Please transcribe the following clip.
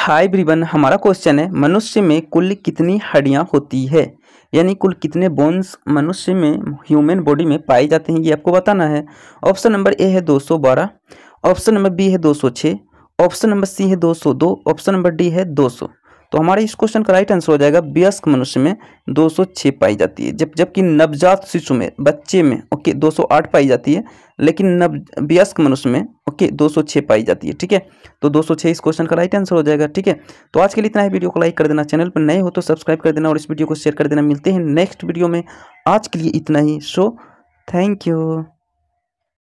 हाय ब्रिबन हमारा क्वेश्चन है मनुष्य में कुल कितनी हड्डियां होती है यानी कुल कितने बोन्स मनुष्य में ह्यूमन बॉडी में पाए जाते हैं ये आपको बताना है ऑप्शन नंबर ए है 212 ऑप्शन नंबर बी है 206 ऑप्शन नंबर सी है 202 ऑप्शन नंबर डी है 200 तो हमारे इस क्वेश्चन का राइट आंसर हो जाएगा वयस्क मनुष्य में 206 पाई जाती है जब जबकि नवजात शिशु में बच्चे में ओके 208 पाई जाती है लेकिन नव वयस्क मनुष्य में ओके 206 पाई जाती है ठीक है तो 206 इस क्वेश्चन का राइट आंसर हो जाएगा ठीक है तो आज के लिए इतना ही वीडियो को लाइक कर देना चैनल पर नए हो तो सब्सक्राइब कर देना और इस वीडियो को शेयर कर देना मिलते हैं नेक्स्ट वीडियो में आज के लिए इतना ही सो थैंक यू